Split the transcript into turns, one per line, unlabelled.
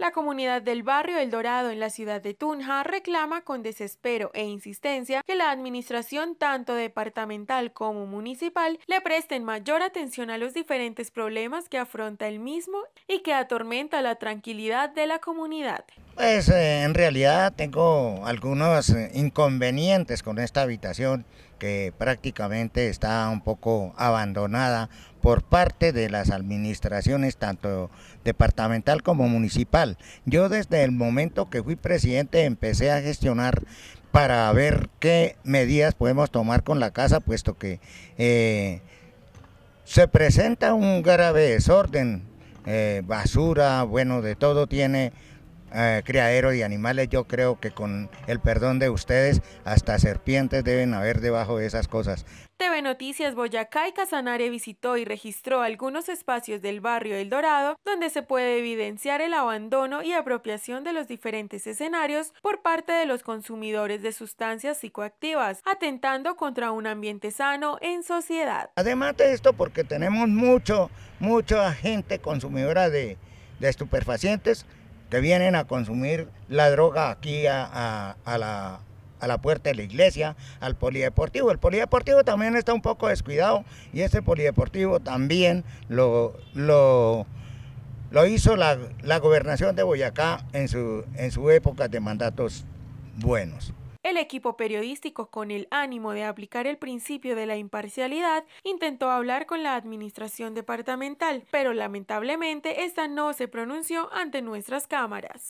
La comunidad del barrio El Dorado en la ciudad de Tunja reclama con desespero e insistencia que la administración tanto departamental como municipal le presten mayor atención a los diferentes problemas que afronta el mismo y que atormenta la tranquilidad de la comunidad.
Pues eh, en realidad tengo algunos eh, inconvenientes con esta habitación que prácticamente está un poco abandonada por parte de las administraciones tanto departamental como municipal. Yo desde el momento que fui presidente empecé a gestionar para ver qué medidas podemos tomar con la casa, puesto que eh, se presenta un grave desorden, basura, bueno, de todo tiene eh, criadero de animales, yo creo que con el perdón de ustedes, hasta serpientes deben haber debajo de esas cosas.
TV Noticias Boyacá y Casanare visitó y registró algunos espacios del barrio El Dorado donde se puede evidenciar el abandono y apropiación de los diferentes escenarios por parte de los consumidores de sustancias psicoactivas, atentando contra un ambiente sano en sociedad.
Además de esto, porque tenemos mucho, mucha gente consumidora de estupefacientes, que vienen a consumir la droga aquí a, la, puerta de la iglesia, al polideportivo. El polideportivo también está un poco descuidado y ese polideportivo también lo, lo, lo hizo la, la, gobernación de Boyacá en su, en su época de mandatos buenos.
El equipo periodístico, con el ánimo de aplicar el principio de la imparcialidad, intentó hablar con la administración departamental, pero lamentablemente esta no se pronunció ante nuestras cámaras.